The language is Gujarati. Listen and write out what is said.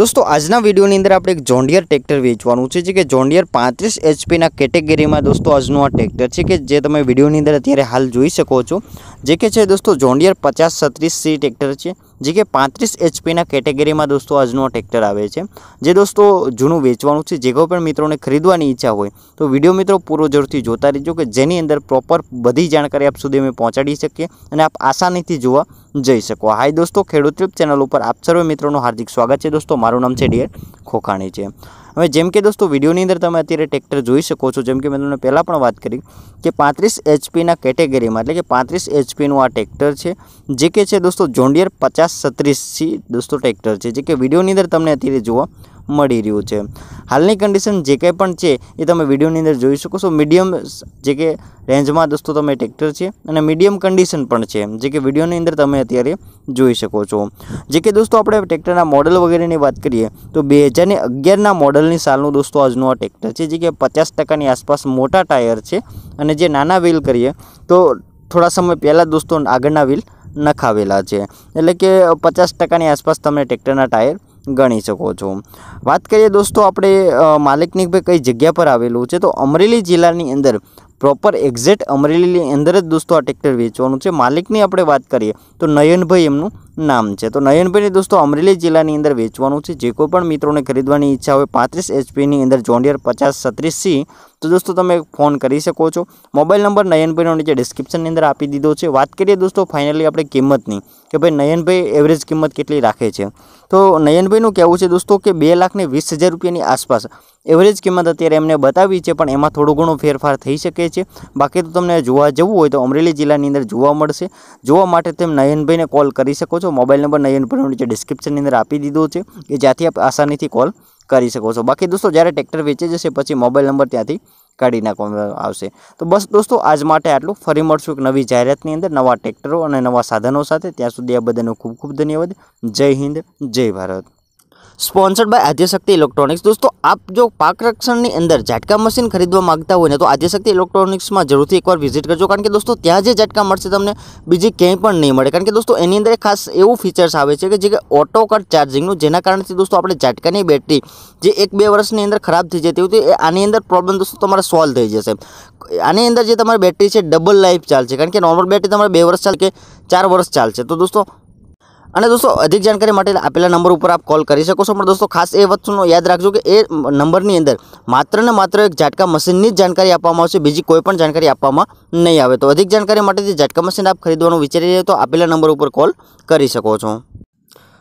દોસ્તો આજના વિડીયોની અંદર આપણે એક જોન્ડિયર ટ્રેક્ટર વેચવાનું છે જે કે જોન્ડિયર પાંત્રીસ એચપીના કેટેગરીમાં દોસ્તો આજનું આ ટ્રેક્ટર છે કે જે તમે વિડીયોની અંદર અત્યારે હાલ જોઈ શકો છો જે કે છે દોસ્તો જોન્ડિયર પચાસ છત્રીસ સી ટ્રેક્ટર છે જે કે પાંત્રીસ એચપીના કેટેગરીમાં દોસ્તો આજનું આ ટ્રેક્ટર આવે છે જે દોસ્તો જૂનું વેચવાનું છે જે કોઈ પણ મિત્રોને ખરીદવાની ઈચ્છા હોય તો વિડીયો મિત્રો પૂરો જરૂરથી જોતા રહેજો કે જેની અંદર પ્રોપર બધી જાણકારી આપ સુધી અમે પહોંચાડી શકીએ અને આપ આસાનીથી જોવા જઈ શકો હાય દોસ્તો ખેડૂત ચેનલ ઉપર આપ સર્વે મિત્રોનું હાર્દિક સ્વાગત છે દોસ્તો મારું નામ છે ડીએર ખોખાણી છે હવે જેમ કે દોસ્તો વિડીયોની અંદર તમે અત્યારે ટ્રેક્ટર જોઈ શકો છો જેમ કે મેં તમને પહેલાં પણ વાત કરી કે પાંત્રીસ એચપીના કેટેગરીમાં એટલે કે પાંત્રીસ એચપીનું આ ટ્રેક્ટર છે જે કે છે દોસ્તો જોન્ડિયર પચાસ સત્રીસથી દોસ્તો ટ્રેક્ટર છે જે કે વિડીયોની અંદર તમને અત્યારે જોવા મળી રહ્યું છે હાલની કન્ડિશન જે કંઈ પણ છે એ તમે વિડીયોની અંદર જોઈ શકો છો મીડિયમ જે કે રેન્જમાં દોસ્તો તમે ટ્રેક્ટર છે અને મીડિયમ કન્ડિશન પણ છે જે કે વિડીયોની અંદર તમે અત્યારે જોઈ શકો છો જે કે દોસ્તો આપણે ટ્રેક્ટરના મોડલ વગેરેની વાત કરીએ તો બે હજારને અગિયારના મોડલની સાલનું દોસ્તો આજનું આ ટ્રેક્ટર છે જે કે પચાસ ટકાની આસપાસ મોટા ટાયર છે અને જે નાના વ્હીલ કરીએ તો થોડા સમય પહેલાં દોસ્તો આગળના વ્હીલ નખાવેલા છે એટલે કે પચાસ ટકાની આસપાસ તમને ટ્રેક્ટરના ટાયર ગણી શકો છો વાત કરીએ દોસ્તો આપણે માલિકની કઈ જગ્યા પર આવેલું છે તો અમરેલી જિલ્લાની અંદર પ્રોપર એક્ઝેક્ટ અમરેલીની અંદર જ દોસ્તો આ ટ્રેક્ટર વેચવાનું છે માલિકની આપણે વાત કરીએ તો નયનભાઈ એમનું નામ છે તો નયનભાઈને દોસ્તો અમરેલી જિલ્લાની અંદર વેચવાનું છે જે કોઈ પણ મિત્રોને ખરીદવાની ઈચ્છા હોય પાંત્રીસ એચપીની અંદર જોન્ડિયર પચાસ છત્રીસ સી તો દોસ્તો તમે ફોન કરી શકો છો મોબાઈલ નંબર નયનભાઈનો નીચે ડિસ્ક્રિપ્શનની અંદર આપી દીધો છે વાત કરીએ દોસ્તો ફાઇનલી આપણે કિંમતની કે ભાઈ નયનભાઈ એવરેજ કિંમત કેટલી રાખે છે તો નયનભાઈનું કહેવું છે દોસ્તો કે બે લાખને વીસ હજાર રૂપિયાની આસપાસ એવરેજ કિંમત અત્યારે એમને બતાવી છે પણ એમાં થોડો ઘણો ફેરફાર થઈ શકે છે બાકી તો તમને જોવા જવું હોય તો અમરેલી જિલ્લાની અંદર જોવા મળશે જોવા માટે તેમ નયન નયન ભાઈને કોલ કરી શકો છો મોબાઈલ નંબર નયન પર નીચે ડિસ્ક્રિપ્શન ની અંદર આપી દીધો છે કે જેથી આપ આસાનીથી કોલ કરી શકો છો બાકી દોસ્તો જ્યારે ટ્રેક્ટર વેચે જેસે પછી મોબાઈલ નંબર ત્યાંથી કાઢી નાખવો આવશે તો બસ દોસ્તો આજ માટે આટલું ફરી મળશું એક નવી જાહેરાત ની અંદર નવા ટ્રેક્ટર અને નવા સાધનો સાથે ત્યાં સુધી આ બધાનો ખૂબ ખૂબ ધન્યવાદ જય હિન્દ જય Bharat sponsored by Aadyashakti electronics દોસ્તો આપ જો પાક રક્ષણની અંદર ઝાટકા મશીન ખરીદવા માગતા હોય ને તો આદ્યશક્તિ ઇલેક્ટ્રોનિક્સમાં જરૂરથી એકવાર વિઝિટ કરજો કારણ કે દોસ્તો ત્યાં જે ઝાટકા મળશે તમને બીજી ક્યાંય પણ નહીં મળે કારણ કે દોસ્તો એની અંદર ખાસ એવું ફીચર્સ આવે છે કે જે ઓટો કટ ચાર્જિંગનું જેના કારણથી દોસ્તો આપણે ઝાટકાની બેટરી જે એક બે વર્ષની અંદર ખરાબ થઈ જતી હતી એ આની અંદર પ્રોબ્લેમ દોસ્તો તમારે સોલ્વ થઈ જશે આની અંદર જે તમારી બેટરી છે ડબલ લાઈફ ચાલશે કારણ કે નોર્મલ બેટરી તમારે બે વર્ષ ચાલે કે ચાર વર્ષ ચાલશે તો દોસ્તો અને દોસ્તો અધિક જાણકારી માટે આપેલા નંબર ઉપર આપ કોલ કરી શકો છો પણ દોસ્તો ખાસ એ વસ્તુનો યાદ રાખજો કે એ નંબરની અંદર માત્ર ને માત્ર એક ઝાટકા મશીનની જ જાણકારી આપવામાં આવશે બીજી કોઈ પણ જાણકારી આપવામાં નહીં આવે તો અધિક જાણકારી માટે જે ઝાટકા મશીન આપ ખરીદવાનું વિચારી રહ્યા તો આપેલા નંબર ઉપર કોલ કરી શકો છો